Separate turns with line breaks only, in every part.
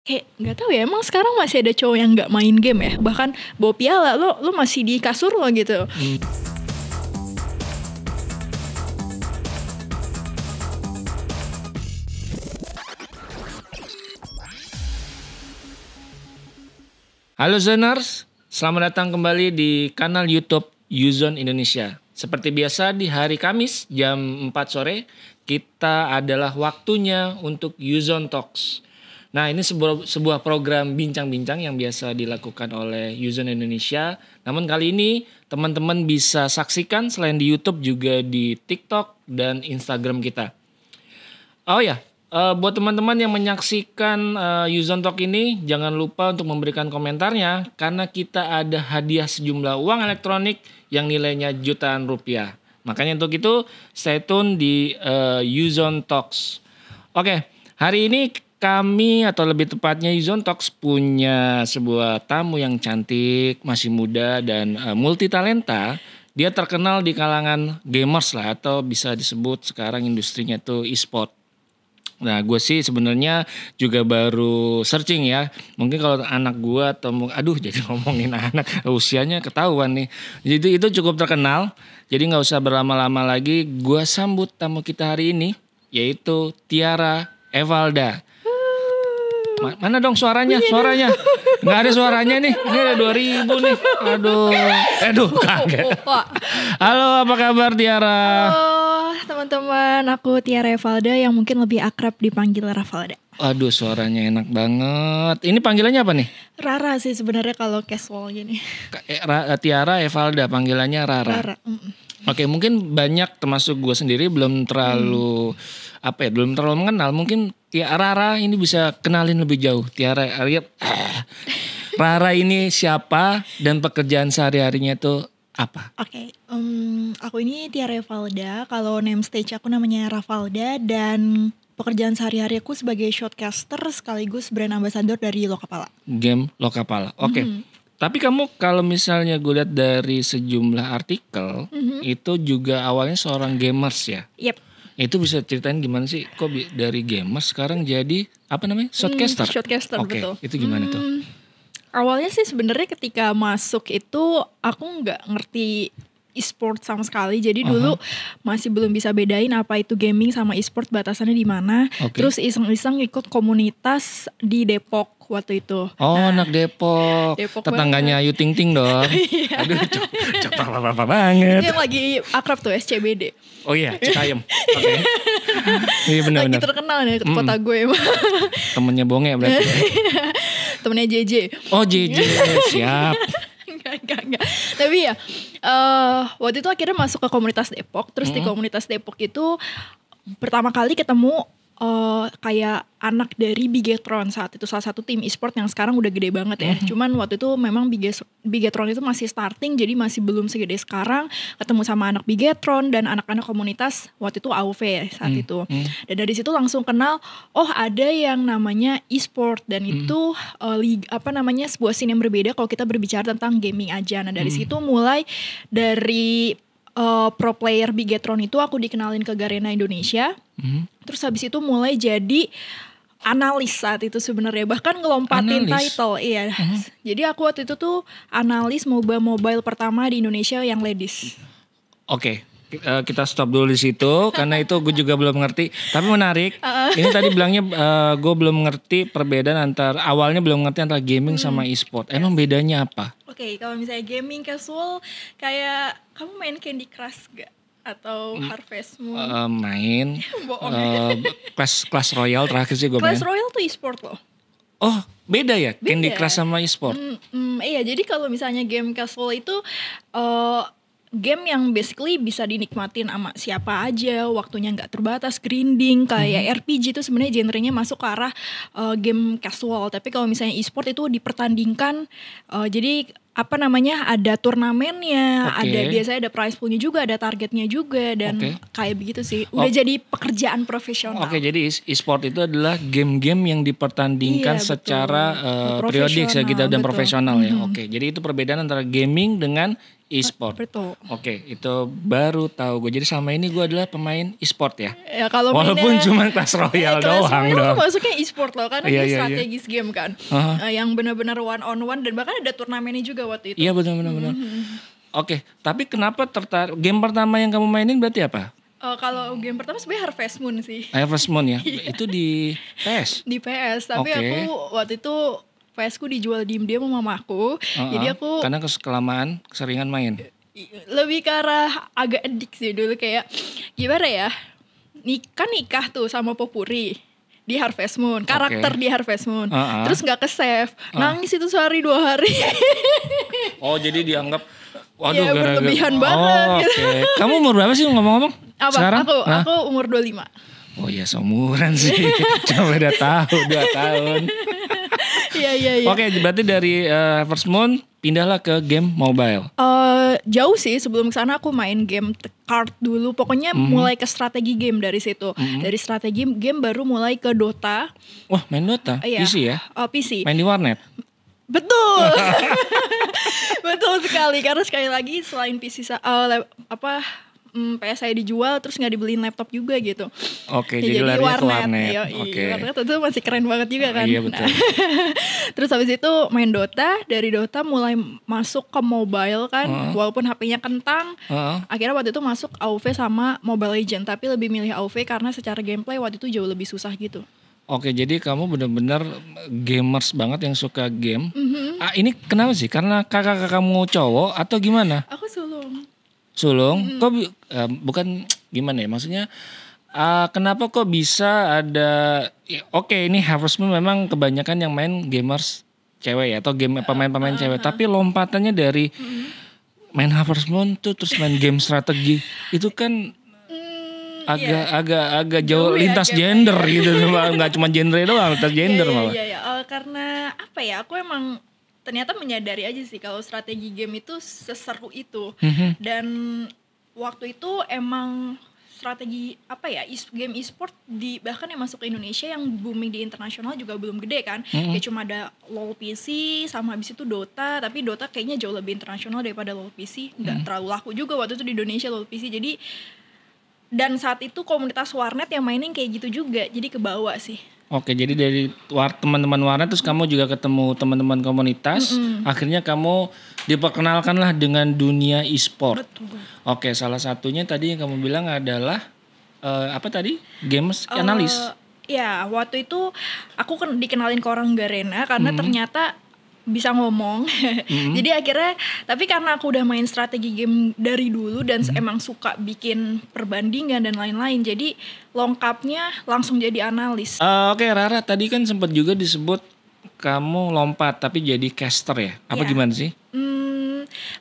kayak nggak tahu ya emang sekarang masih ada cowok yang nggak main game ya bahkan bawa piala lo lo masih di kasur lo gitu hmm.
Halo Zoners, selamat datang kembali di kanal YouTube Yuzon Indonesia. Seperti biasa di hari Kamis jam 4 sore, kita adalah waktunya untuk Yuzon Talks Nah, ini sebuah, sebuah program bincang-bincang yang biasa dilakukan oleh Yuzon Indonesia. Namun kali ini teman-teman bisa saksikan selain di YouTube juga di TikTok dan Instagram kita. Oh ya, eh, buat teman-teman yang menyaksikan eh, Yuzon Talk ini, jangan lupa untuk memberikan komentarnya karena kita ada hadiah sejumlah uang elektronik yang nilainya jutaan rupiah. Makanya untuk itu stay tune di uh, eh, Yuzon Talks. Oke, hari ini kami atau lebih tepatnya Izon Talks punya sebuah tamu yang cantik, masih muda dan uh, eh, multi talenta. Dia terkenal di kalangan gamers lah atau bisa disebut sekarang industrinya itu e-sport. Nah, gue sih sebenarnya juga baru searching ya. Mungkin kalau anak gue atau aduh jadi ngomongin anak usianya ketahuan nih. Jadi itu cukup terkenal. Jadi nggak usah berlama-lama lagi. Gue sambut tamu kita hari ini yaitu Tiara Evalda. Ma mana dong suaranya? Iya, suaranya. Enggak iya. ada suaranya nih. Ini ada 2000 nih. Aduh. Aduh eh, kaget. Halo apa kabar Tiara? Halo
teman-teman. Aku Tiara Evalda yang mungkin lebih akrab dipanggil Rafalda.
Aduh suaranya enak banget. Ini panggilannya apa nih?
Rara sih sebenarnya kalau casual gini.
Eh, Tiara Evalda panggilannya Rara. Rara. Mm -mm. Oke, okay, mungkin banyak termasuk gue sendiri belum terlalu hmm. apa ya, belum terlalu mengenal. Mungkin ya Rara ini bisa kenalin lebih jauh. Tiara Arya, ah, Rara ini siapa dan pekerjaan sehari harinya itu apa?
Oke, okay, um, aku ini Tiara Valda. Kalau name stage aku namanya Rafalda dan pekerjaan sehari-hari aku sebagai shortcaster sekaligus brand ambassador dari Lokapala.
Game Lokapala. Oke. Okay. Mm -hmm. Tapi kamu kalau misalnya gue lihat dari sejumlah artikel, mm-hmm. itu juga awalnya seorang gamers ya. Yep. Itu bisa ceritain gimana sih kok dari gamers sekarang jadi apa namanya? Shotcaster. Hmm, shotcaster okay. betul. Itu gimana hmm, tuh?
Awalnya sih sebenarnya ketika masuk itu aku nggak ngerti e-sport sama sekali. Jadi dulu uh -huh. masih belum bisa bedain apa itu gaming sama e-sport batasannya di mana. Okay. Terus iseng-iseng ikut komunitas di Depok waktu itu.
Oh, nah, anak Depok. Depok Tetangganya Ayu Ting Ting dong.
Iya. Aduh, cok,
cok apa apa banget. yang
lagi akrab tuh SCBD.
Oh iya, cikayem Oke. Okay. iya benar bener Lagi terkenal
nih mm kota gue emang.
Temennya bonge berarti.
Iya. Temennya JJ.
Oh, JJ. Siap. Enggak,
enggak, Tapi ya, uh, waktu itu akhirnya masuk ke komunitas Depok. Terus mm -hmm. di komunitas Depok itu pertama kali ketemu uh, kayak anak dari Bigetron saat itu salah satu tim e-sport yang sekarang udah gede banget ya. Mm-hmm. Cuman waktu itu memang Bigetron itu masih starting jadi masih belum segede sekarang. Ketemu sama anak Bigetron dan anak-anak komunitas waktu itu AUF ya saat mm-hmm. itu. Mm-hmm. Dan dari situ langsung kenal oh ada yang namanya e-sport dan mm-hmm. itu uh, eh, liga, apa namanya sebuah scene yang berbeda kalau kita berbicara tentang gaming aja. Nah, dari mm-hmm. situ mulai dari uh, pro player Bigetron itu aku dikenalin ke Garena Indonesia. Mm-hmm terus habis itu mulai jadi analis saat itu sebenarnya bahkan ngelompatin analis. title iya uh hmm. -huh. jadi aku waktu itu tuh analis moba mobile pertama di Indonesia yang ladies
oke okay. Uh, eh, kita stop dulu di situ karena itu gue juga belum ngerti tapi menarik
uh -uh. ini tadi
bilangnya uh, eh, gue belum ngerti perbedaan antar awalnya belum ngerti antara gaming hmm. sama e-sport emang bedanya apa
oke okay, kalau misalnya gaming casual kayak kamu main Candy Crush gak atau hmm. Harvest Moon? Uh, eh, eh,
main. Eh, kelas Uh, class royal terakhir sih gue main.
tuh e-sport loh.
Oh, beda ya? Beda. Candy Crush sama e-sport. Mm,
mm, iya, jadi kalau misalnya game castle itu uh, game yang basically bisa dinikmatin sama siapa aja, waktunya nggak terbatas, grinding kayak hmm. RPG itu sebenarnya genrenya masuk ke arah uh, game casual. Tapi kalau misalnya e-sport itu dipertandingkan, uh, jadi apa namanya ada turnamennya, okay. ada biasanya ada prize punya juga, ada targetnya juga dan okay. kayak begitu sih. Oh. Udah oh. jadi pekerjaan profesional. Oke,
okay, jadi e-, e-sport itu adalah game-game yang dipertandingkan iya, secara uh, periodik ya kita dan betul. profesional ya. -hmm. Oke, okay, jadi itu perbedaan antara gaming dengan e-sport. Betul. Oke, itu baru tahu gue. Jadi selama ini gue adalah pemain e-sport ya.
Ya kalau walaupun cuma kelas royal ya, doang royal dong. Masuknya e-sport loh karena iya, dia iya, iya. strategis iya. game kan. Uh eh, -huh. yang benar-benar one on one dan bahkan ada turnamennya juga waktu itu. Iya benar-benar. Mm -hmm.
Oke, tapi kenapa tertarik game pertama yang kamu mainin berarti apa?
Uh, kalau game pertama sebenarnya Harvest Moon sih.
Harvest Moon ya. Iya. itu di PS.
Di PS, tapi okay. aku waktu itu PS ku dijual diem-diem sama mamaku. Uh -uh. Jadi aku karena
kelamaan keseringan main.
Lebih ke arah agak edik sih dulu kayak gimana ya? Nikah kan nikah tuh sama Popuri di Harvest Moon, karakter okay. di Harvest Moon. Uh -huh. Terus nggak ke save, uh. nangis itu sehari dua hari.
oh, jadi dianggap waduh ya, gara -gara. berlebihan oh, banget. Okay. Gitu. Kamu umur berapa sih ngomong-ngomong? Apa? Sekarang? Aku Hah?
aku umur 25.
Oh ya seumuran sih. Coba udah tahu 2 tahun.
Iya iya iya. Oke, berarti
dari uh, First Moon pindahlah ke game mobile.
Uh, jauh sih sebelum ke sana aku main game card dulu. Pokoknya mm -hmm. mulai ke strategi game dari situ. Mm -hmm. Dari strategi game baru mulai ke Dota.
Wah, main Dota? Uh, iya. PC ya?
Uh, eh, PC. Main di
warnet. Betul.
Betul sekali karena sekali lagi selain PC uh, apa hmm, PS saya dijual terus nggak dibeliin laptop juga gitu.
Oke, okay, ya, jadi, warnet. warnet. Yo, okay. warnet
itu masih keren banget juga ah, kan. Iya betul. Nah, terus habis itu main Dota, dari Dota mulai masuk ke mobile kan, uh -huh. walaupun HP-nya kentang. Uh -huh. Akhirnya waktu itu masuk AoV sama Mobile Legend, tapi lebih milih AoV karena secara gameplay waktu itu jauh lebih susah gitu.
Oke, jadi kamu benar-benar gamers banget yang suka game. Mm -hmm. ah, ini kenapa sih? Karena kakak-kakak kamu cowok atau gimana? Aku suka sulung -hmm. kok uh, bukan gimana ya maksudnya uh, kenapa kok bisa ada ya, oke okay, ini Harvest Moon memang kebanyakan yang main gamers cewek ya atau game eh, pemain-pemain uh, uh, cewek tapi lompatannya dari mm. main Harvest Moon tuh terus main game strategi itu kan mm, agak iya. agak agak jauh Jauh ya, lintas ya, gender ya. gitu nggak cuma genre doang lintas iya, gender yeah, malah yeah, yeah. Uh,
karena apa ya aku emang ternyata menyadari aja sih kalau strategi game itu seseru itu mm-hmm. dan waktu itu emang strategi apa ya game e-sport di bahkan yang masuk ke Indonesia yang booming di internasional juga belum gede kan mm-hmm. kayak cuma ada LoL PC sama habis itu Dota tapi Dota kayaknya jauh lebih internasional daripada LoL PC nggak mm-hmm. terlalu laku juga waktu itu di Indonesia LoL PC jadi dan saat itu komunitas warnet yang mainin kayak gitu juga jadi kebawa sih
Oke, jadi dari teman-teman warna terus kamu juga ketemu teman-teman komunitas, mm -hmm. akhirnya kamu diperkenalkanlah dengan dunia e-sport. Oke, salah satunya tadi yang kamu bilang adalah uh, apa tadi? Games uh, analis.
Eh, ya, waktu itu aku dikenalin ke orang Garena karena hmm. ternyata bisa ngomong. Mm-hmm. Jadi akhirnya tapi karena aku udah main strategi game dari dulu dan mm-hmm. emang suka bikin perbandingan dan lain-lain. Jadi lengkapnya langsung jadi analis.
Uh, Oke, okay, Rara tadi kan sempat juga disebut kamu lompat tapi jadi caster ya. Apa yeah. gimana sih?
Hmm,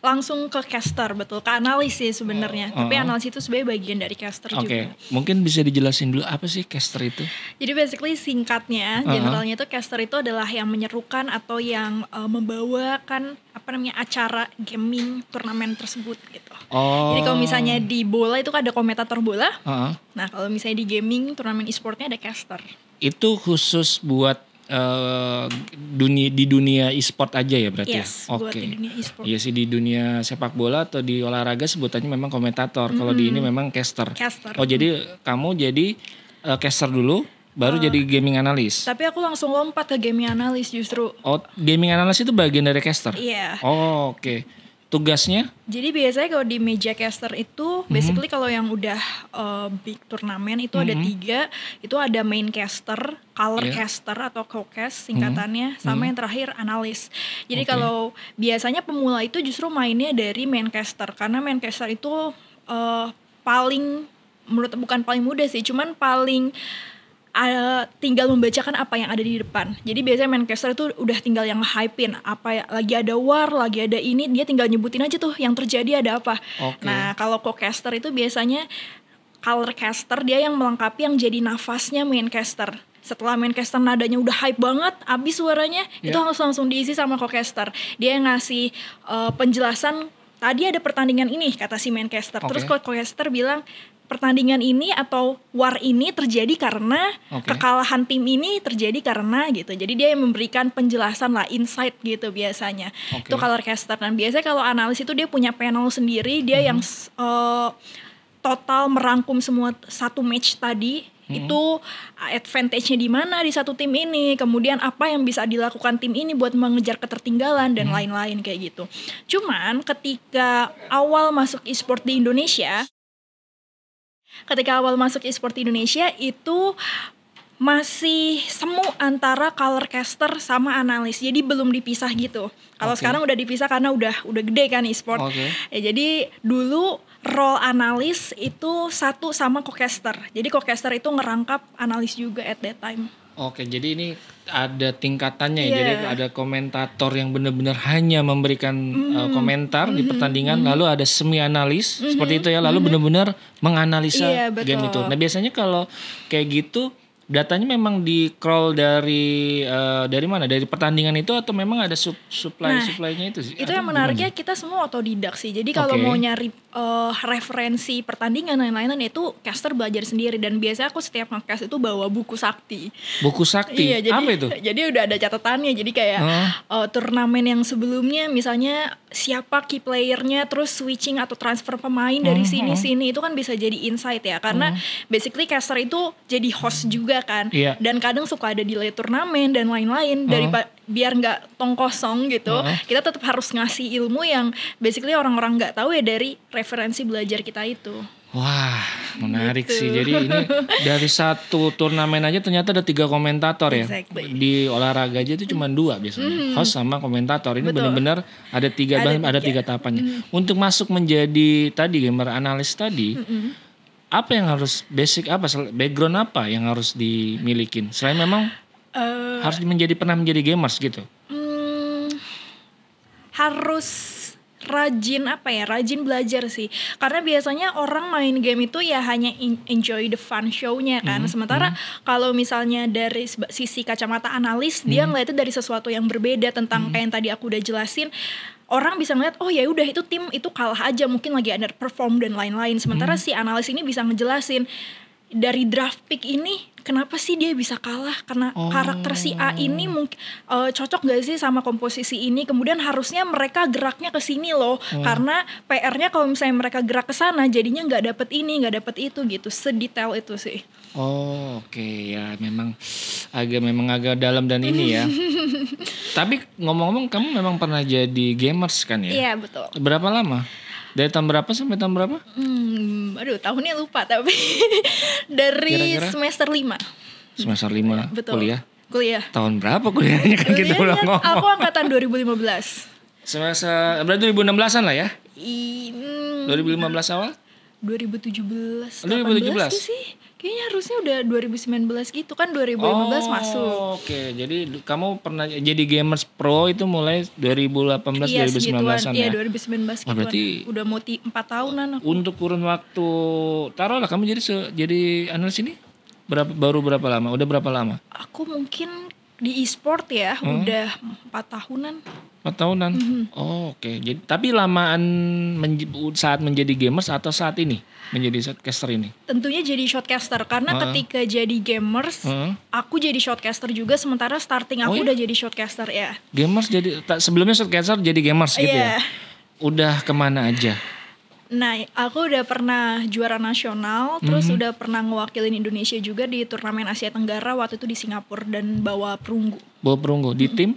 langsung ke caster betul ke analisis sebenarnya. Uh, uh, Tapi analisis itu sebenarnya bagian dari caster okay.
juga. Mungkin bisa dijelasin dulu apa sih caster itu?
Jadi basically singkatnya, uh, generalnya itu caster itu adalah yang menyerukan atau yang uh, membawakan apa namanya acara gaming turnamen tersebut gitu.
Oh. Jadi kalau oh. misalnya
di bola itu kan ada komentator bola. Uh, uh. Nah, kalau misalnya di gaming turnamen e-sportnya ada caster.
Itu khusus buat Uh, dunia di dunia e-sport aja ya berarti ya? yes, ya. Oke. Okay. Iya sih di dunia sepak bola atau di olahraga sebutannya memang komentator. -hmm. Kalau di hmm. ini memang caster. caster. Oh jadi hmm. kamu jadi uh, caster dulu baru uh, jadi gaming analis.
Tapi aku langsung lompat ke gaming analis justru.
Oh, gaming analis itu bagian dari caster? Iya. Yeah. Oh, oke. Okay tugasnya?
Jadi biasanya kalau di meja caster itu mm-hmm. basically kalau yang udah uh, big turnamen itu mm-hmm. ada mhm. tiga, itu ada main caster, color yeah. caster atau co-cast singkatannya, mm-hmm. sama mm-hmm. yang terakhir analis. Jadi okay. kalau biasanya pemula itu justru mainnya dari main caster karena main caster itu uh, paling menurut bukan paling mudah sih, cuman paling uh, tinggal membacakan apa yang ada di depan. Jadi biasanya Manchester itu udah tinggal yang hypein apa ya, lagi ada war, lagi ada ini, dia tinggal nyebutin aja tuh yang terjadi ada apa. Okay. Nah, kalau co-caster itu biasanya color caster dia yang melengkapi yang jadi nafasnya main caster. Setelah main caster nadanya udah hype banget, abis suaranya yeah. itu langsung langsung diisi sama co-caster. Dia yang ngasih uh, penjelasan tadi ada pertandingan ini kata si Manchester. Okay. Terus co-caster bilang pertandingan ini atau war ini terjadi karena okay. kekalahan tim ini terjadi karena gitu. Jadi dia yang memberikan penjelasan lah insight gitu biasanya. Okay. Itu color caster dan biasanya kalau analis itu dia punya panel sendiri, dia -hmm. yang uh, total merangkum semua satu match tadi hmm. itu advantage-nya di mana di satu tim ini, kemudian apa yang bisa dilakukan tim ini buat mengejar ketertinggalan dan mhm. lain-lain hmm. Lain -lain, kayak gitu. Cuman ketika awal masuk e-sport di Indonesia Ketika awal masuk e-sport Indonesia itu masih semu antara color caster sama analis. Jadi belum dipisah gitu. Kalau okay. sekarang udah dipisah karena udah udah gede kan e-sport. Okay. Ya jadi dulu role analis itu satu sama co-caster. Jadi co-caster itu ngerangkap analis juga at that time.
Oke, jadi ini ada tingkatannya yeah. ya. Iya. Jadi ada komentator yang benar-benar hanya memberikan mm. uh, komentar mm -hmm. di mm-hmm. pertandingan, mm -hmm. lalu ada semi analis mm -hmm. seperti itu ya, lalu mm -hmm. benar-benar menganalisa yeah, game itu. Nah, biasanya kalau kayak gitu datanya memang di crawl dari uh, dari mana dari pertandingan itu atau memang ada supply nah, supply-nya itu sih itu yang menariknya
gimana? kita semua otodidak sih jadi kalau okay. mau nyari uh, referensi pertandingan lain-lain itu caster belajar sendiri dan biasanya aku setiap ngecast itu bawa buku sakti.
Buku sakti. Iya, jadi, Apa itu? Jadi
udah ada catatannya. Jadi kayak huh? Oh. uh, eh, turnamen yang sebelumnya misalnya siapa key playernya terus switching atau transfer pemain dari hmm, sini hmm. sini itu kan bisa jadi insight ya karena hmm. basically caster itu jadi host juga kan. Yeah. Dan kadang suka ada delay turnamen dan lain-lain hmm. dari oh biar nggak tong kosong gitu uh -huh. kita tetap harus ngasih ilmu yang basically orang-orang nggak -orang tahu ya dari referensi belajar kita itu
Wah, menarik gitu. sih. Jadi ini dari satu turnamen aja ternyata ada tiga komentator ya. Exactly. Di olahraga aja itu cuma dua biasanya, mm. host sama komentator. Ini benar-benar ada tiga ada, tiga. ada tiga tahapannya. Mm. Untuk masuk menjadi tadi gamer analis tadi, mm -hmm. apa yang harus basic apa background apa yang harus dimilikin? Selain memang Uh, harus menjadi pernah menjadi gamers gitu.
Hmm, harus rajin apa ya rajin belajar sih karena biasanya orang main game itu ya hanya enjoy the fun show-nya kan mm-hmm. sementara mm-hmm. kalau misalnya dari sisi kacamata analis mm-hmm. dia hmm. ngeliatnya dari sesuatu yang berbeda tentang mm-hmm. kayak yang tadi aku udah jelasin orang bisa ngeliat oh ya udah itu tim itu kalah aja mungkin lagi underperform dan lain-lain sementara mm-hmm. si analis ini bisa ngejelasin dari draft pick ini kenapa sih dia bisa kalah karena oh. karakter si A ini oh. mungkin uh, eh, cocok gak sih sama komposisi ini kemudian harusnya mereka geraknya ke sini loh oh. karena PR-nya kalau misalnya mereka gerak ke sana jadinya nggak dapet ini nggak dapet itu gitu sedetail itu sih
oh oke okay. ya memang agak memang agak dalam dan ini ya tapi ngomong-ngomong kamu memang pernah jadi gamers kan ya iya betul berapa lama dari tahun berapa sampai tahun berapa?
Hmm, aduh tahunnya lupa tapi dari Kira -kira? semester 5.
Semester 5 iya, Betul. kuliah. Kuliah. Tahun berapa kuliahnya kan kuliahnya kita belum ngomong. Aku
angkatan 2015.
Semester berarti 2016-an lah ya?
I, hmm, 2015 awal? 2017. 2017 sih kayaknya harusnya udah 2019 gitu kan 2015 oh, masuk.
Oke, okay. jadi kamu pernah jadi gamers pro itu mulai 2018 iya, 2019-an iya, ya.
Iya, 2019 gitu. Oh, berarti udah mau 4 tahunan aku.
Untuk kurun waktu taruhlah kamu jadi se, jadi analis ini berapa baru berapa lama? Udah berapa lama?
Aku mungkin di e-sport ya hmm? udah 4 tahunan.
Empat tahunan. Mm -hmm. Oh, oke. Okay. tapi lamaan men saat menjadi gamers atau saat ini menjadi shotcaster ini?
Tentunya jadi shotcaster karena uh -huh. ketika jadi gamers, uh -huh. aku jadi shotcaster juga sementara starting aku oh, iya? udah jadi shotcaster ya.
Gamers jadi sebelumnya shotcaster jadi gamers gitu yeah. ya. Iya. Udah kemana aja?
Nah, aku udah pernah juara nasional, mhm. terus mm -hmm. udah pernah ngewakilin Indonesia juga di turnamen Asia Tenggara waktu itu di Singapura dan bawa perunggu.
Bawa perunggu di mm -hmm. tim?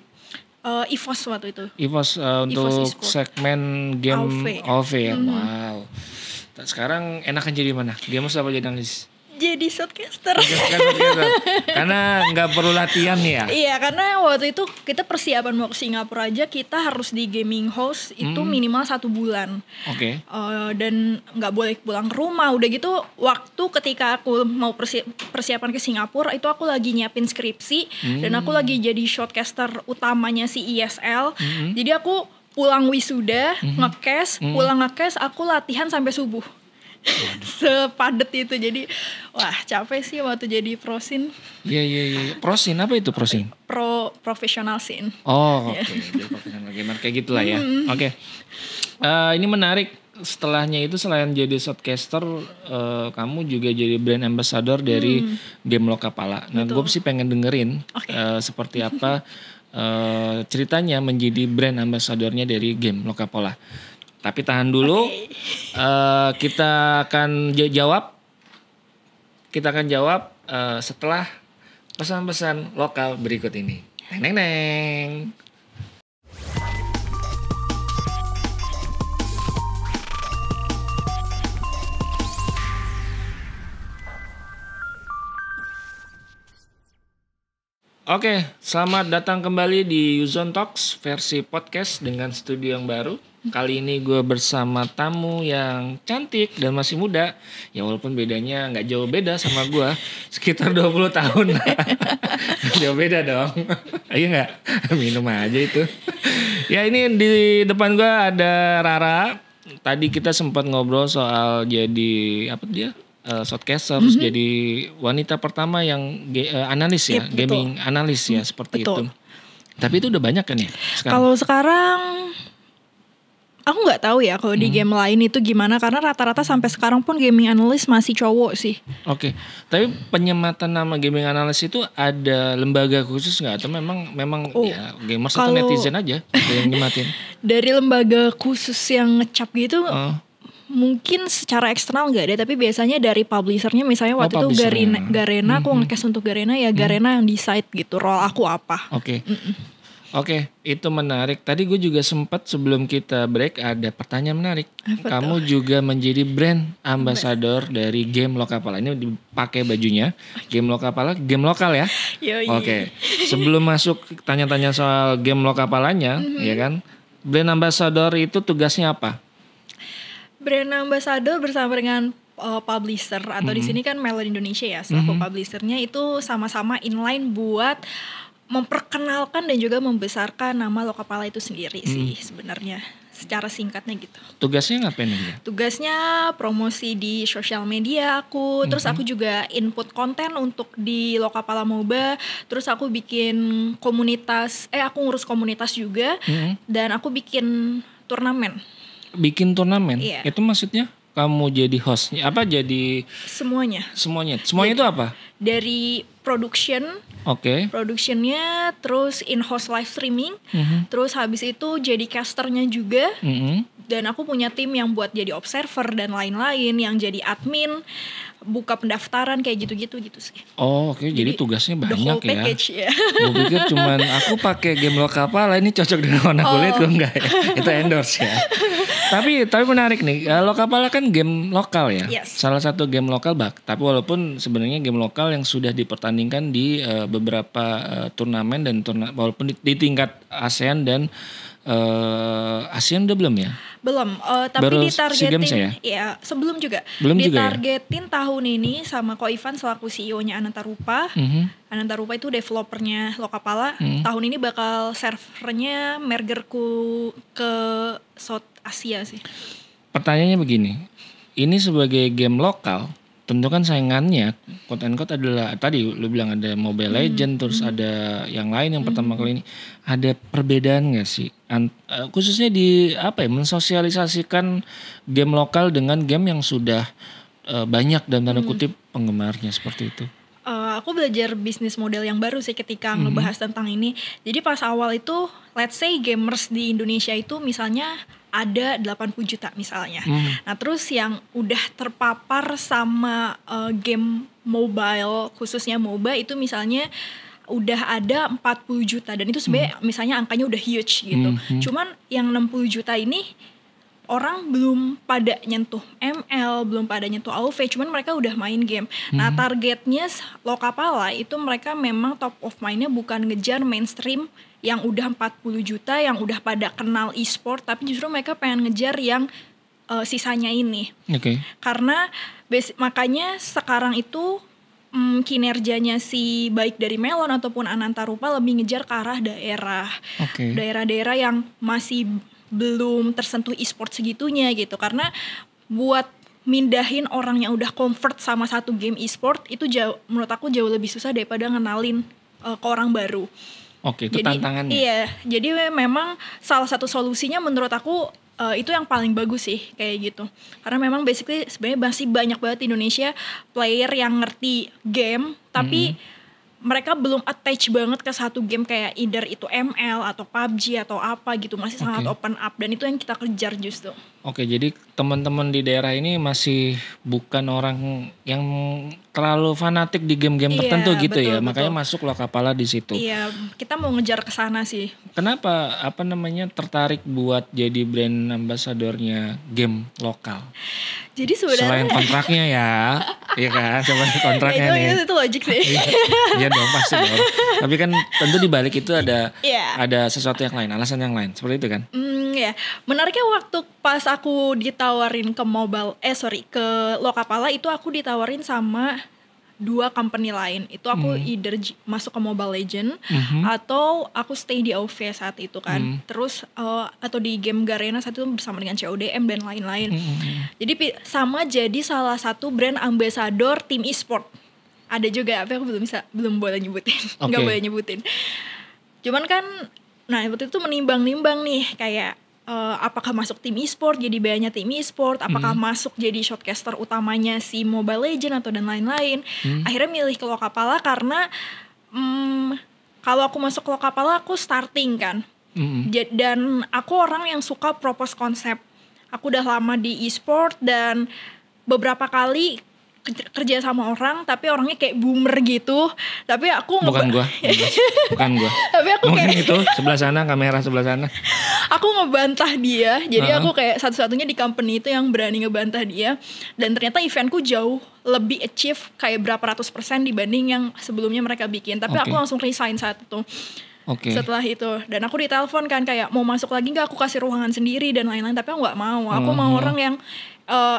uh, EVOS waktu itu.
EVOS uh, untuk EVOS segmen game OV ya. Mm Hmm. Wow. Nah, sekarang enakan jadi mana? Game apa jadi nangis?
jadi shotcaster iya
karena nggak perlu latihan ya.
Iya, karena waktu itu kita persiapan mau ke Singapura aja kita harus di gaming house itu hmm. minimal satu bulan. Oke. Okay. Uh, eh, dan nggak boleh pulang ke rumah. Udah gitu waktu ketika aku mau persi persiapan ke Singapura itu aku lagi nyiapin skripsi hmm. dan aku hmm. lagi jadi shotcaster utamanya si ISL. E hmm. Jadi aku pulang wisuda, -hmm. ngekes, -hmm. pulang ngekes aku latihan sampai subuh sepadet itu jadi wah capek sih waktu jadi prosin
iya iya iya prosin apa itu prosin
pro profesional sin
oh iya. oke okay. profesional gamer kayak gitulah ya hmm. oke okay. uh, eh, ini menarik setelahnya itu selain jadi shotcaster uh, kamu juga jadi brand ambassador dari hmm. game Lokapala. Nah, gue sih pengen dengerin okay. uh, eh, seperti apa uh, ceritanya menjadi brand ambassadornya dari game Lokapala. Tapi tahan dulu. Okay. Uh, eh, kita akan jawab. Kita akan jawab uh, setelah pesan-pesan lokal berikut ini. Neng neng. neng. Oke, selamat datang kembali di Yuzon Talks versi podcast dengan studio yang baru. Kali ini gue bersama tamu yang cantik dan masih muda. Ya walaupun bedanya nggak jauh beda sama gue. Sekitar 20 tahun. jauh beda dong. Ayo iya nggak? Minum aja itu. ya ini di depan gue ada Rara. Tadi kita sempat ngobrol soal jadi apa dia? Uh, eh, shortcaster mm -hmm. jadi wanita pertama yang uh, analis ya, yep, gaming betul. analis ya seperti betul. itu. Tapi itu udah banyak kan ya? Kalau
sekarang aku nggak tahu ya kalau hmm. di game lain itu gimana karena rata-rata sampai sekarang pun gaming analis masih cowok sih.
Oke, okay. tapi penyematan nama gaming analis itu ada lembaga khusus nggak atau memang memang oh, ya, gamers kalau, atau netizen aja yang nyematin?
Dari lembaga khusus yang ngecap gitu. Uh mungkin secara eksternal nggak ada tapi biasanya dari publishernya misalnya oh, waktu oh, itu Garena, Garena -hmm. aku hmm. ngekes untuk Garena ya hmm. Garena -hmm. yang decide gitu role aku apa.
Oke. Okay. Mm -mm. Oke, itu menarik. Tadi gue juga sempat sebelum kita break ada pertanyaan menarik. Apa Kamu tuh? juga menjadi brand ambassador dari game lokal. Ini dipakai bajunya. Game Lokapala, game lokal ya. Oke, Oke. Sebelum masuk tanya-tanya soal game lokal mm -hmm. ya kan? Brand ambassador itu tugasnya apa?
Brand ambassador bersama dengan uh, publisher atau mm -hmm. di mhm. sini kan Melon Indonesia ya selaku mm -hmm. publishernya itu sama-sama inline buat memperkenalkan dan juga membesarkan nama Lokapala itu sendiri hmm. sih sebenarnya secara singkatnya gitu.
Tugasnya ngapain aja?
Tugasnya promosi di sosial media aku, mm -hmm. terus aku juga input konten untuk di Lokapala Moba, terus aku bikin komunitas, eh aku ngurus komunitas juga, mm -hmm. dan aku bikin turnamen.
Bikin turnamen? Iya. Itu maksudnya? Kamu jadi hostnya apa? Jadi semuanya. Semuanya. Semuanya jadi, itu apa?
Dari production Oke. Okay. Productionnya, terus in-house live streaming, mm-hmm. terus habis itu jadi casternya juga.
Mm-hmm.
Dan aku punya tim yang buat jadi observer dan lain-lain, yang jadi admin, buka pendaftaran kayak gitu-gitu
gitu sih. Oh, oke. Okay. Jadi, jadi tugasnya banyak the ya? package, ya. ya. Gue pikir cuman aku pakai game lokal pala ini cocok dengan warna oh. kulit oh. enggak ya. Itu endorse ya. tapi tapi menarik nih. Eh, kapal kan game lokal ya. Yes. Salah satu game lokal bak. Tapi walaupun sebenarnya game lokal yang sudah dipertandingkan di uh, beberapa uh, turnamen dan turna walaupun di, di tingkat ASEAN dan uh, ASEAN udah belum ya?
Belum, uh, tapi Baru ditargetin ya? ya sebelum juga. Belum ditargetin juga ya? tahun ini sama Ko Ivan selaku CEO-nya Ananta Rupa. Mm -hmm. Ananta Rupa itu developernya Lokapala. Mm -hmm. Tahun ini bakal servernya mergerku ke South Asia sih.
Pertanyaannya begini, ini sebagai game lokal tentu kan saingannya quote and quote adalah tadi lu bilang ada Mobile hmm. Legend terus hmm. ada yang lain yang hmm. pertama kali ini ada perbedaan gak sih An uh, khususnya di apa ya mensosialisasikan game lokal dengan game yang sudah uh, banyak dan tanda hmm. kutip hmm. penggemarnya seperti itu
uh, aku belajar bisnis model yang baru sih ketika hmm. ngebahas tentang ini jadi pas awal itu let's say gamers di Indonesia itu misalnya ada 80 juta misalnya. Hmm. Nah, terus yang udah terpapar sama uh, game mobile khususnya MOBA itu misalnya udah ada 40 juta dan itu hmm. sebenarnya hmm. misalnya angkanya udah huge gitu. Hmm. hmm. Cuman yang 60 juta ini orang belum pada nyentuh ML, belum pada nyentuh AOV, cuman mereka udah main game. Hmm. Nah, targetnya Lokapala itu mereka memang top of mind-nya bukan ngejar mainstream yang udah 40 juta yang udah pada kenal e-sport tapi justru mereka pengen ngejar yang uh, sisanya ini. Oke. Okay. Karena basic, makanya sekarang itu hmm, kinerjanya si baik dari Melon ataupun Ananta Rupa lebih ngejar ke arah daerah. daerah Daerah-daerah yang masih belum tersentuh e-sport segitunya gitu. Karena buat mindahin orang yang udah comfort sama satu game e-sport itu jauh menurut aku jauh lebih susah daripada ngenalin uh, ke orang baru.
Oke, itu jadi, tantangannya. Iya,
jadi memang salah satu solusinya menurut aku uh, itu yang paling bagus sih kayak gitu. Karena memang basically sebenarnya masih banyak banget di Indonesia player yang ngerti game tapi hmm. mereka belum attach banget ke satu game kayak either itu ML atau PUBG atau apa gitu, masih okay. sangat open up dan itu yang kita kejar justru.
Oke, jadi teman-teman di daerah ini masih bukan orang yang terlalu fanatik di game-game iya, tertentu gitu ya. betul, ya. Betul. Makanya masuk kepala di situ.
Iya, kita mau ngejar ke sana sih.
Kenapa apa namanya tertarik buat jadi brand ambasadornya game lokal?
Jadi sebenarnya selain kontraknya
ya, iya kan? Selain kontraknya ya, itu, nih. Itu,
logik sih. Iya, iya
dong pasti dong. Tapi kan tentu di balik itu ada yeah. ada sesuatu yang lain, alasan yang lain. Seperti itu kan?
Mm, ya. Menariknya waktu pas aku ditawarin ke mobile eh sorry ke Lokapala itu aku ditawarin sama dua company lain itu aku hmm. either masuk ke Mobile Legend hmm. atau aku stay di OV saat itu kan hmm. terus uh, atau di game Garena saat itu bersama dengan CODM dan lain-lain hmm. hmm, hmm. jadi sama jadi salah satu brand ambassador tim e-sport ada juga tapi aku belum bisa belum boleh nyebutin nggak okay. boleh nyebutin cuman kan nah waktu itu menimbang-nimbang nih kayak uh, apakah masuk tim e-sport jadi bayarnya tim e-sport apakah hmm. masuk jadi shotcaster utamanya si Mobile Legend atau dan lain-lain hmm. akhirnya milih ke Lokapala karena um, kalau aku masuk ke Lokapala aku starting kan hmm. dan aku orang yang suka propose konsep aku udah lama di e-sport dan beberapa kali kerja sama orang tapi orangnya kayak boomer gitu tapi aku bukan gua
bukan gua
tapi aku mungkin kayak... itu
sebelah sana kamera sebelah sana
aku ngebantah dia jadi uh -huh. aku kayak satu-satunya di company itu yang berani ngebantah dia dan ternyata eventku jauh lebih achieve kayak berapa ratus persen dibanding yang sebelumnya mereka bikin tapi okay. aku langsung resign saat itu Okay. Setelah itu dan aku ditelepon kan kayak mau masuk lagi nggak aku kasih ruangan sendiri dan lain-lain tapi aku nggak mau. Aku uh oh, -huh. mau iya. orang yang uh,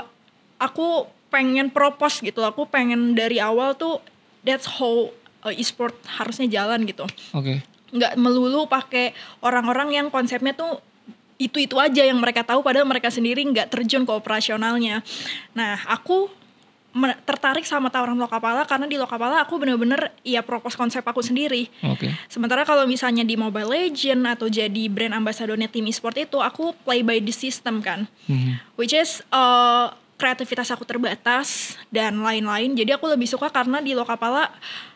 aku pengen propose gitu aku pengen dari awal tuh that's how uh, e-sport harusnya jalan gitu oke okay. nggak melulu pakai orang-orang yang konsepnya tuh itu itu aja yang mereka tahu padahal mereka sendiri nggak terjun ke operasionalnya nah aku tertarik sama tawaran Lokapala karena di Lokapala aku bener-bener ya propose konsep aku sendiri. Okay. Sementara kalau misalnya di Mobile Legend atau jadi brand ambasadornya tim e-sport itu aku play by the system kan. Mm-hmm. Which is uh, kreativitas aku terbatas dan lain-lain jadi aku lebih suka karena di Lokapala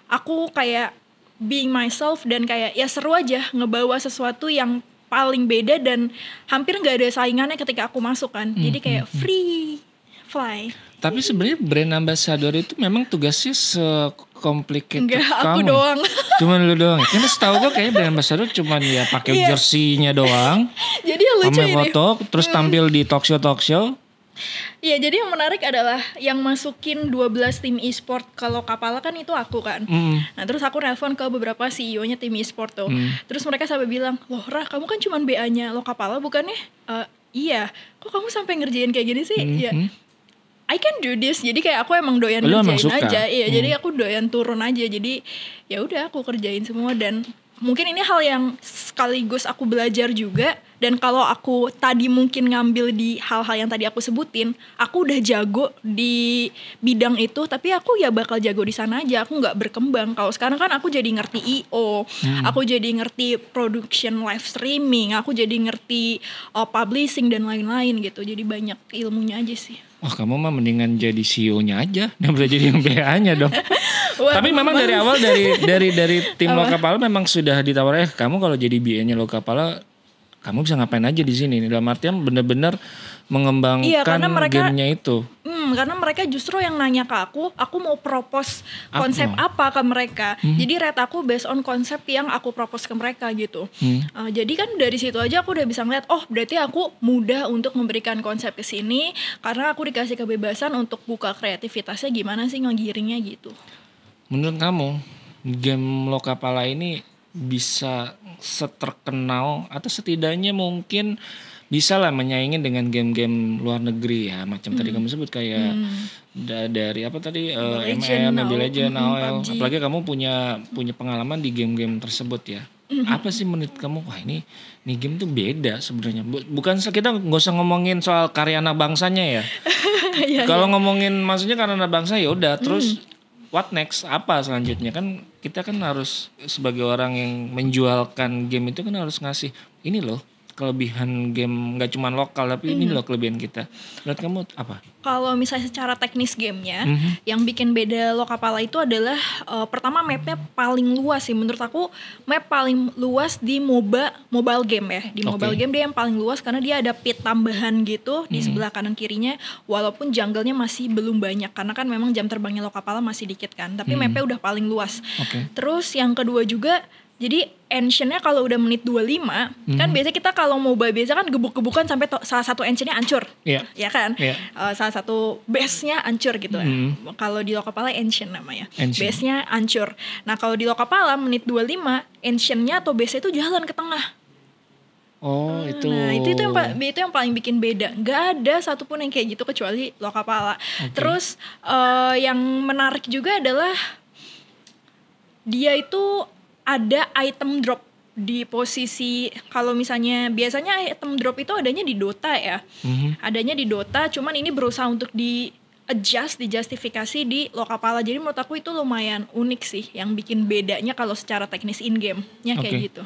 aku kayak being myself dan kayak ya seru aja ngebawa sesuatu yang paling beda dan hampir nggak ada saingannya ketika aku masuk kan hmm, jadi kayak hmm, hmm. free fly
tapi sebenarnya brand ambassador itu memang tugasnya sekomplikated Enggak, kamu. aku doang. Cuman lu doang. Karena setahu gue kayaknya brand ambassador cuman ya pakai yeah. jersey-nya doang.
Jadi yang lucu ini. foto, terus tampil
di talk show talk show
Iya, jadi yang menarik adalah yang masukin 12 tim e-sport kalau Kapala kan itu aku kan. Mm. Nah, terus aku nelpon ke beberapa CEO-nya tim e-sport tuh. Mm. Terus mereka sampai bilang, "Loh, Rah, kamu kan cuman BA-nya lo Kapala bukannya?" Uh, iya. Kok kamu sampai ngerjain kayak gini sih? Iya. Mm -hmm. I can do this. Jadi kayak aku emang doyan Lu ngerjain aja. Iya, hmm. jadi mm. aku doyan turun aja. Jadi ya udah aku kerjain semua dan mungkin ini hal yang sekaligus aku belajar juga dan kalau aku tadi mungkin ngambil di hal-hal yang tadi aku sebutin aku udah jago di bidang itu tapi aku ya bakal jago di sana aja aku nggak berkembang kalau sekarang kan aku jadi ngerti io hmm. aku jadi ngerti production live streaming aku jadi ngerti uh, publishing dan lain-lain gitu jadi banyak ilmunya aja sih
Wah kamu mah mendingan jadi CEO-nya aja daripada jadi yang BA-nya dong. Tapi memang dari awal dari dari dari tim Lokapala memang sudah ditawar eh, kamu kalau jadi BA-nya Lokapala kamu bisa ngapain aja di sini. Dalam artian bener-bener mengembangkan iya, mereka, gamenya itu.
Mm, Hmm, karena mereka justru yang nanya ke aku aku mau propose konsep aku. apa ke mereka hmm. jadi rate aku based on konsep yang aku propose ke mereka gitu hmm. uh, jadi kan dari situ aja aku udah bisa ngeliat oh berarti aku mudah untuk memberikan konsep ke sini karena aku dikasih kebebasan untuk buka kreativitasnya gimana sih ngegiringnya gitu
menurut kamu game Lokapala ini bisa seterkenal atau setidaknya mungkin bisa lah menyaingin dengan game-game luar negeri ya macam hmm. tadi kamu sebut kayak hmm. da dari apa tadi uh, eh, ML, Mobile Legend, AOL. Hmm, Apalagi kamu punya punya pengalaman di game-game tersebut ya. Hmm. Apa sih menit kamu wah ini ini game tuh beda sebenarnya. Bukan kita nggak usah ngomongin soal karya anak bangsanya ya. ya Kalau ya. ngomongin maksudnya karena anak bangsa ya udah hmm. terus what next apa selanjutnya kan kita kan harus sebagai orang yang menjualkan game itu kan harus ngasih ini loh kelebihan game nggak cuma lokal tapi ini mhm. loh kelebihan kita. Menurut kamu apa?
Kalau misalnya secara teknis gamenya, mm-hmm. yang bikin beda Lokapala itu adalah uh, pertama mapnya paling luas sih. Menurut aku map paling luas di MOBA mobile game ya. Di okay. mobile game dia yang paling luas karena dia ada pit tambahan gitu mm-hmm. di mhm. sebelah kanan kirinya. Walaupun jungle-nya masih belum banyak karena kan memang jam terbangnya Lokapala masih dikit kan. Tapi mm-hmm. mapnya udah paling luas. Okay. Terus yang kedua juga jadi ancientnya kalau udah menit 25 mm-hmm. kan biasanya kita kalau MOBA biasa kan gebuk-gebukan sampai salah satu ancientnya hancur.
Yeah. Ya iya kan? Yeah. Iya.
Uh, salah satu base-nya hancur gitu. Mm-hmm. Kalau di Lokapala ancient namanya. Base-nya hancur. Nah, kalau di Lokapala menit 25 ancientnya atau base-nya itu jalan ke tengah.
Oh nah, itu. Nah itu itu yang itu
yang paling bikin beda. Gak ada satupun yang kayak gitu kecuali lokapala. Okay. Terus uh, yang menarik juga adalah dia itu ada item drop di posisi kalau misalnya biasanya item drop itu adanya di Dota ya. Mm-hmm. Adanya di Dota, cuman ini berusaha untuk di adjust, di justifikasi di Lokapala. Jadi menurut aku itu lumayan unik sih yang bikin bedanya kalau secara teknis in game-nya kayak okay. gitu.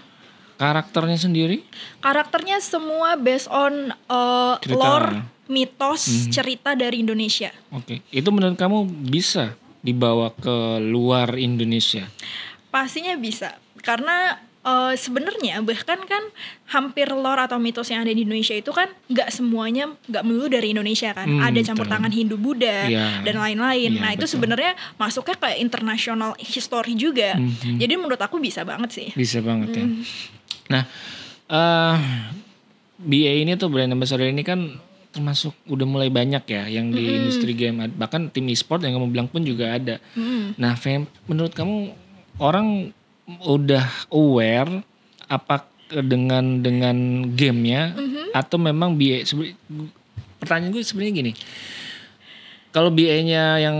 Karakternya sendiri?
Karakternya semua based on uh, lore, mitos, mm-hmm. cerita dari Indonesia.
Oke. Okay. Itu menurut kamu bisa dibawa ke luar Indonesia?
Pastinya bisa. Karena uh, sebenarnya bahkan kan hampir lore atau mitos yang ada di Indonesia itu kan nggak semuanya nggak melulu dari Indonesia kan hmm, ada campur betul. tangan Hindu Buddha yeah. dan lain-lain yeah, nah itu sebenarnya masuknya ke international history juga mm hmm. jadi menurut aku bisa banget sih bisa
banget mm. ya hmm. nah uh, eh, BA ini tuh brand ambassador ini kan termasuk udah mulai banyak ya yang di hmm. industri game bahkan tim e-sport yang kamu bilang pun juga ada hmm. nah menurut kamu orang udah aware apa dengan dengan gamenya mm -hmm. atau memang biaya pertanyaan gue sebenarnya gini kalau BA-nya yang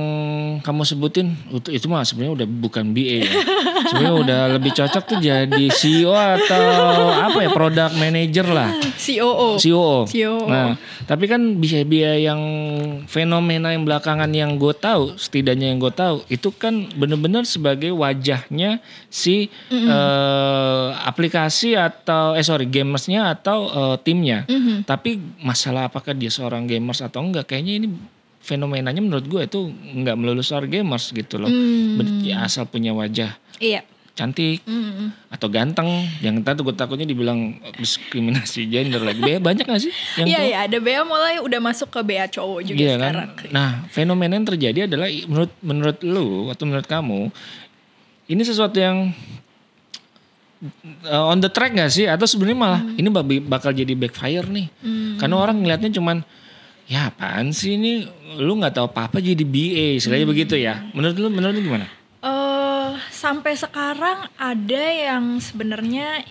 kamu sebutin itu, itu mah sebenarnya udah bukan BA ya. sebenarnya udah lebih cocok tuh jadi CEO atau apa ya product manager lah.
COO. COO. COO. Nah,
tapi kan BA-BA yang fenomena yang belakangan yang gue tahu, setidaknya yang gue tahu itu kan bener-bener sebagai wajahnya si mm -hmm. uh, aplikasi atau eh sorry gamersnya atau uh, timnya. Mm -hmm. Tapi masalah apakah dia seorang gamers atau enggak, kayaknya ini fenomenanya menurut gue itu nggak melulu soal gamers gitu loh mm. asal punya wajah iya cantik mm atau ganteng yang tadi gue takutnya dibilang diskriminasi gender lagi like. bea banyak gak sih yang iya iya
ada bea mulai udah masuk ke bea cowok juga iya, kan? sekarang kan? nah
fenomena yang terjadi adalah menurut menurut lu atau menurut kamu ini sesuatu yang uh, on the track gak sih atau sebenarnya malah mm. ini bakal jadi backfire nih mm. karena orang ngelihatnya cuman ya apaan sih ini lu nggak tahu apa-apa jadi BA sebenarnya hmm. begitu ya menurut lu menurut lu gimana
uh, sampai sekarang ada yang sebenarnya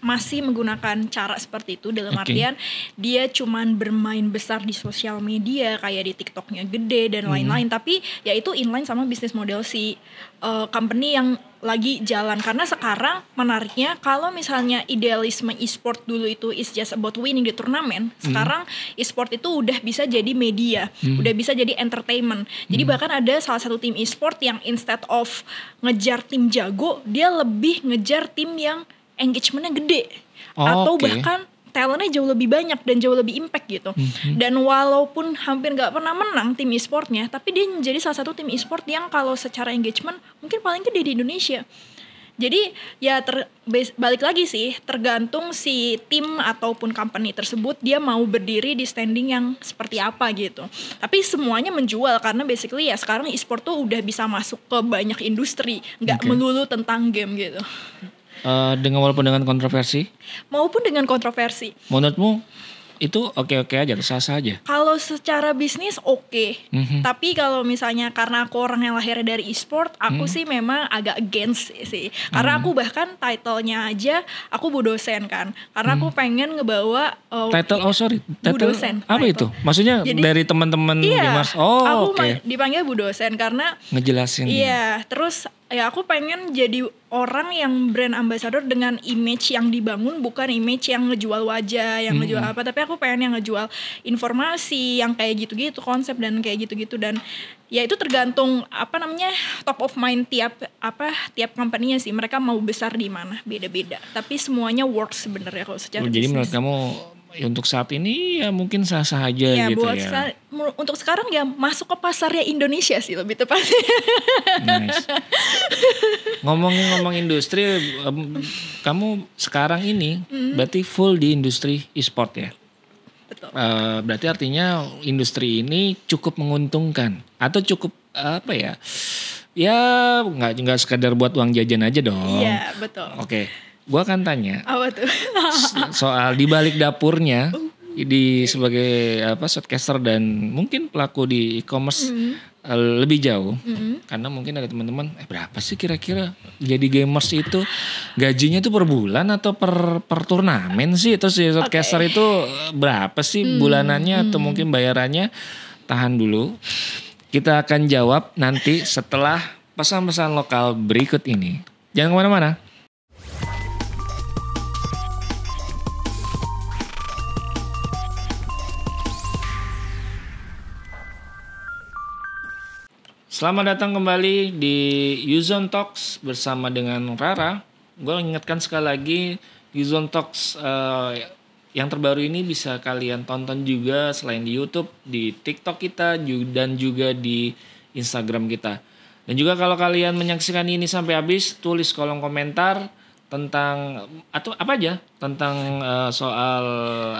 masih menggunakan cara seperti itu dalam okay. artian dia cuman bermain besar di sosial media kayak di TikToknya gede dan hmm. lain-lain hmm. tapi ya itu inline sama bisnis model si uh, company yang lagi jalan karena sekarang menariknya kalau misalnya idealisme e-sport dulu itu is just about winning di turnamen hmm. sekarang e-sport itu udah bisa jadi media hmm. udah bisa jadi entertainment jadi hmm. bahkan ada salah satu tim e-sport yang instead of ngejar tim jago dia lebih ngejar tim yang engagementnya gede oh, atau okay. bahkan talentnya jauh lebih banyak dan jauh lebih impact gitu. Mm-hmm. Dan walaupun hampir nggak pernah menang tim e-sportnya, tapi dia menjadi salah satu tim e-sport yang kalau secara engagement mungkin paling gede di Indonesia. Jadi ya ter, balik lagi sih tergantung si tim ataupun company tersebut dia mau berdiri di standing yang seperti apa gitu. Tapi semuanya menjual karena basically ya sekarang e-sport tuh udah bisa masuk ke banyak industri, nggak okay. melulu tentang game gitu.
Uh, dengan walaupun dengan kontroversi.
Maupun dengan kontroversi.
Menurutmu itu oke-oke aja, sah-sah aja.
Kalau secara bisnis oke, okay. mm-hmm. tapi kalau misalnya karena aku orang yang lahir dari e-sport, aku mm-hmm. sih memang agak against sih. Karena mm-hmm. aku bahkan title-nya aja aku bu dosen kan, karena mm-hmm. aku mhm. pengen ngebawa uh,
title oh sorry, title, bu dosen. Apa title. itu? Maksudnya Jadi, dari teman-teman iya, mas Oh, aku okay.
dipanggil bu dosen karena
ngejelasin. Iya,
terus ya aku pengen jadi orang yang brand ambassador dengan image yang dibangun bukan image yang ngejual wajah yang hmm. ngejual apa tapi aku pengen yang ngejual informasi yang kayak gitu-gitu konsep dan kayak gitu-gitu dan ya itu tergantung apa namanya top of mind tiap apa tiap company sih mereka mau besar di mana beda-beda tapi semuanya works sebenarnya kalau secara oh, jadi menurut kamu
ya untuk saat ini ya mungkin sah-sah aja ya, gitu buat ya.
untuk sekarang ya masuk ke pasarnya Indonesia sih lebih tepatnya. Nice.
Ngomong-ngomong industri, um, kamu sekarang ini mm-hmm. berarti full di industri e-sport ya? Uh, berarti artinya industri ini cukup menguntungkan atau cukup apa ya? Ya nggak nggak sekadar buat uang jajan aja dong. Iya betul. Oke. Okay Gua akan tanya. Apa tuh? soal di balik dapurnya di sebagai apa shortcaster dan mungkin pelaku di e-commerce mm. Uh, lebih jauh. Mm. Karena mungkin ada teman-teman, eh berapa sih kira-kira jadi gamers itu gajinya tuh per bulan atau per per turnamen sih? Terus si shortcaster okay. itu berapa sih mm. bulanannya mm. atau mungkin bayarannya? Tahan dulu. Kita akan jawab nanti setelah pesan-pesan lokal berikut ini. Jangan kemana-mana. Selamat datang kembali di Yuzon Talks bersama dengan Rara. Gue ingatkan sekali lagi Yuzon Talks uh, yang terbaru ini bisa kalian tonton juga selain di YouTube, di TikTok kita dan juga di Instagram kita. Dan juga kalau kalian menyaksikan ini sampai habis, tulis kolom komentar tentang atau apa aja tentang uh, soal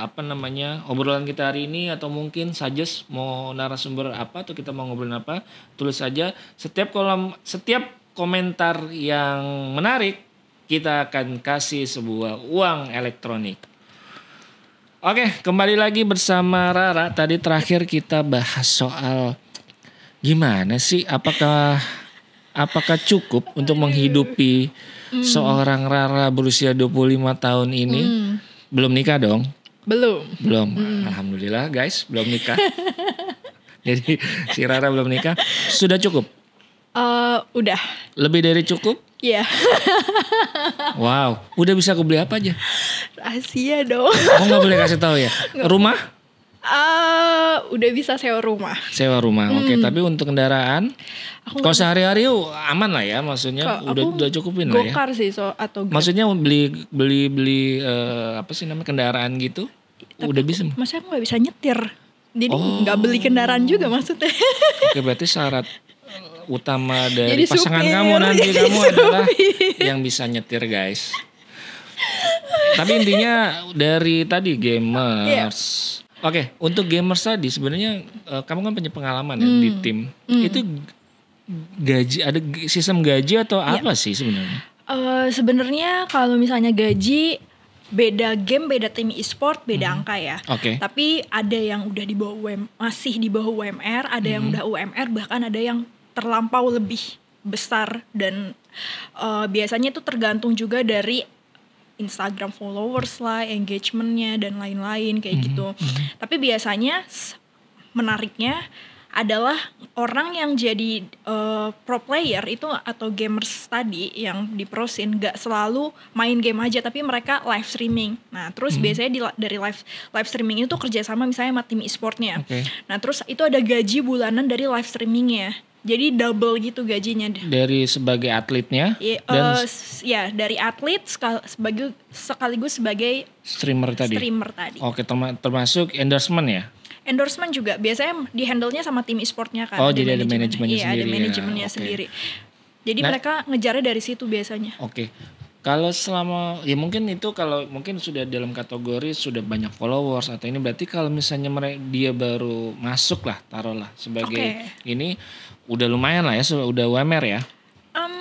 apa namanya obrolan kita hari ini atau mungkin suggest mau narasumber apa atau kita mau ngobrolin apa tulis saja setiap kolom setiap komentar yang menarik kita akan kasih sebuah uang elektronik Oke, kembali lagi bersama Rara. Tadi terakhir kita bahas soal gimana sih apakah apakah cukup untuk menghidupi Hmm. seorang Rara berusia 25 tahun ini mm. belum nikah dong? Belum. Belum. Mm. Alhamdulillah guys, belum nikah. Jadi si Rara belum nikah, sudah cukup?
Uh, udah.
Lebih dari cukup? Iya. Yeah. wow, udah bisa aku beli apa aja? Rahasia dong. Oh gak boleh kasih tahu ya? Rumah?
Uh, udah bisa sewa rumah.
Sewa rumah, oke. Okay. Hmm. Tapi untuk kendaraan, kalau sehari-hari uh, aman lah ya, maksudnya udah udah cukupin lah ya. Gokar
sih so atau. Grab. Maksudnya
beli beli beli uh, apa sih namanya kendaraan gitu? Tapi, udah bisa.
Masa aku nggak bisa nyetir, jadi oh. nggak oh. beli kendaraan juga maksudnya.
Oke, okay, berarti syarat uh, utama dari jadi pasangan supir, kamu nanti kamu supir. adalah yang bisa nyetir guys. Tapi intinya dari tadi gamers. Yeah Oke, okay, untuk gamers tadi sebenarnya uh, kamu kan punya pengalaman ya hmm. di tim. Hmm. Itu gaji ada sistem gaji atau ya. apa sih sebenarnya?
Uh, sebenarnya kalau misalnya gaji beda game, beda tim e-sport, beda hmm. angka ya. Oke. Okay. Tapi ada yang udah di bawah UM, masih di bawah UMR, ada hmm. yang udah UMR, bahkan ada yang terlampau lebih besar dan uh, biasanya itu tergantung juga dari Instagram followers lah, engagementnya dan lain-lain kayak mm -hmm. gitu. Mm -hmm. Tapi biasanya menariknya adalah orang yang jadi uh, pro player itu atau gamers tadi yang di scene gak selalu main game aja tapi mereka live streaming. Nah terus hmm. biasanya di, dari live live streaming itu kerjasama misalnya sama tim e-sportnya. Okay. Nah terus itu ada gaji bulanan dari live streamingnya. Jadi double gitu gajinya
dari sebagai atletnya ya, dan uh,
ya dari atlet sekal, sebagai sekaligus sebagai
streamer tadi. Streamer tadi. Oke, termasuk endorsement ya?
endorsement juga biasanya di handle-nya sama tim e-sportnya kan. Oh, jadi ada manajemennya iya, sendiri. Iya, ada ya. manajemennya okay. sendiri. Jadi nah, mereka ngejarnya dari situ biasanya.
Oke. Okay. Kalau selama ya mungkin itu kalau mungkin sudah dalam kategori sudah banyak followers atau ini berarti kalau misalnya mereka dia baru masuk lah taruhlah sebagai okay. ini udah lumayan lah ya sudah UMR ya.
Um,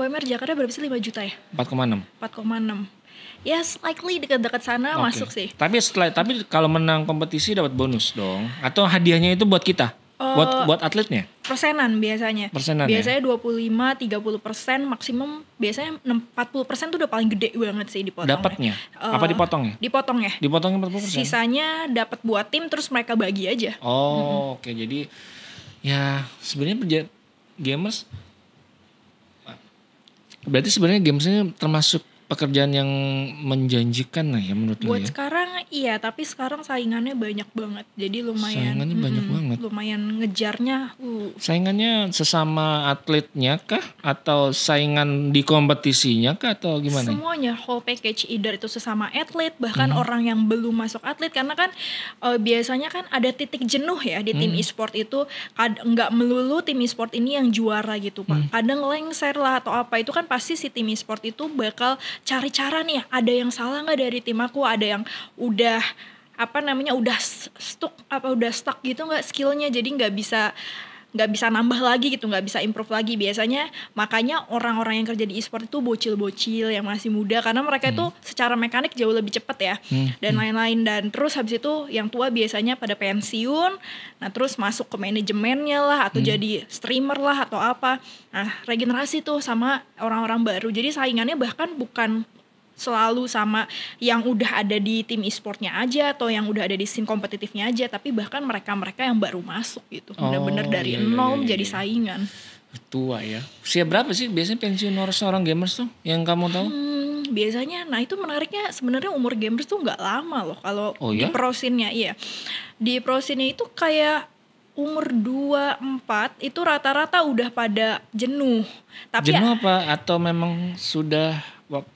UMR Jakarta berapa sih 5 juta ya? 4,6. 4,6 ya likely dekat-dekat sana okay. masuk sih.
Tapi setelah tapi kalau menang kompetisi dapat bonus dong atau hadiahnya itu buat kita? Uh, buat eh, buat atletnya?
Persenan biasanya. Persenan. Ya? Biasanya ya? 25 30 persen maksimum biasanya 40 persen itu udah paling gede banget sih dipotong. Dapatnya?
Uh, Apa dipotong ya? Dipotong ya. Dipotongnya 40 persen.
Sisanya dapat buat tim terus mereka bagi aja. Oh hmm.
oke okay. jadi ya sebenarnya gamers berarti sebenarnya gamesnya termasuk pekerjaan yang menjanjikan lah ya menurut buat ya.
Iya, tapi sekarang saingannya banyak banget. Jadi lumayan
saingannya hmm, banyak banget.
Lumayan ngejarnya. Uh.
Saingannya sesama atletnya kah atau saingan di kompetisinya kah atau gimana?
Semuanya whole package either itu sesama atlet bahkan hmm. orang yang belum masuk atlet karena kan uh, biasanya kan ada titik jenuh ya di tim hmm. e-sport itu nggak melulu tim e-sport ini yang juara gitu, Pak. Hmm. Kadang lengser lah atau apa itu kan pasti si tim e-sport itu bakal cari cara nih, ada yang salah nggak dari tim aku, ada yang udah udah apa namanya udah stuck apa udah stuck gitu nggak skillnya jadi nggak bisa nggak bisa nambah lagi gitu nggak bisa improve lagi biasanya makanya orang-orang yang kerja di e-sport itu bocil-bocil yang masih muda karena mereka hmm. itu secara mekanik jauh lebih cepat ya hmm. dan hmm. lain-lain dan terus habis itu yang tua biasanya pada pensiun nah terus masuk ke manajemennya lah atau hmm. jadi streamer lah atau apa nah regenerasi tuh sama orang-orang baru jadi saingannya bahkan bukan selalu sama yang udah ada di tim e-sportnya aja atau yang udah ada di scene kompetitifnya aja tapi bahkan mereka-mereka yang baru masuk gitu oh, bener-bener oh, dari iya, iya, nol iya, iya. jadi iya. saingan
tua ya usia berapa sih biasanya pensiun orang seorang gamers tuh yang kamu tahu
hmm, biasanya nah itu menariknya sebenarnya umur gamers tuh nggak lama loh kalau oh, iya? di prosinnya iya di prosinnya itu kayak umur 24 itu rata-rata udah pada jenuh tapi jenuh ya
apa atau memang sudah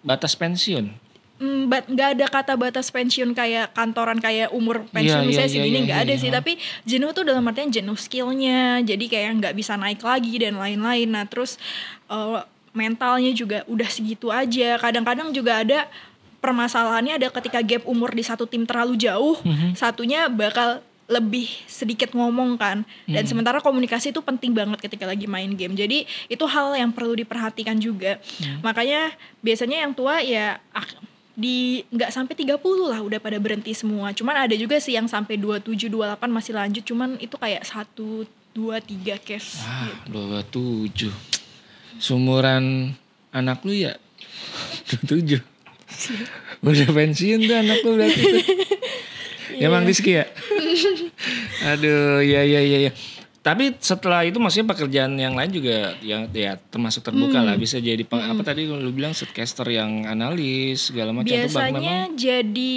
batas pensiun?
Mm, but nggak ada kata batas pensiun kayak kantoran kayak umur iya, pensiun yeah, misalnya yeah, segini iya, nggak yeah, yeah, ada yeah. sih tapi jenuh tuh dalam artian jenuh skillnya jadi kayak nggak bisa naik lagi dan lain-lain nah terus uh, mentalnya juga udah segitu aja kadang-kadang juga ada permasalahannya ada ketika gap umur di satu tim terlalu jauh mm -hmm. satunya bakal lebih sedikit ngomong kan dan hmm. sementara komunikasi itu penting banget ketika lagi main game jadi itu hal yang perlu diperhatikan juga hmm. makanya biasanya yang tua ya di nggak sampai 30 lah udah pada berhenti semua cuman ada juga sih yang sampai 27 28 masih lanjut cuman itu kayak satu dua tiga case
ah, gitu. 27 sumuran anak lu ya 27 udah pensiun tuh anak lu berarti Iya. Ya emang Rizky ya aduh ya ya ya ya tapi setelah itu maksudnya pekerjaan yang lain juga yang ya termasuk terbuka hmm. lah bisa jadi peng, hmm. apa tadi lu bilang setcaster yang analis segala macam biasanya
itu jadi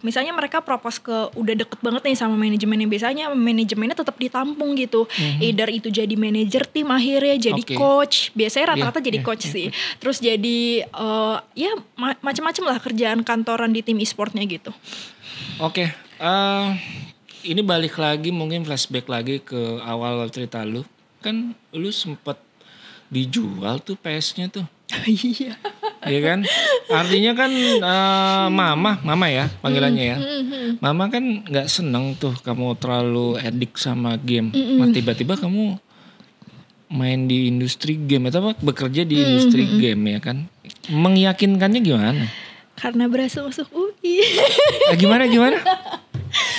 misalnya mereka propose ke udah deket banget nih sama manajemennya biasanya manajemennya tetap ditampung gitu mm-hmm. either itu jadi manajer tim akhirnya jadi okay. coach biasanya iya, rata-rata yeah, jadi yeah, coach yeah, sih iya. terus jadi uh, ya macam-macam lah kerjaan kantoran di tim e-sportnya gitu
oke Uh, ini balik lagi mungkin flashback lagi ke awal cerita lu. Kan lu sempet dijual tuh PS-nya tuh. Iya. Iya kan? Artinya kan uh, mama, mama ya panggilannya ya. Mm-hmm. Mm-hmm. Mama kan gak seneng tuh kamu terlalu edik sama game. Nah, tiba-tiba kamu main di industri game atau bekerja di industri mm-hmm. game ya kan? Mengyakinkannya gimana?
Karena berasa masuk UI.
Nah, eh, gimana gimana?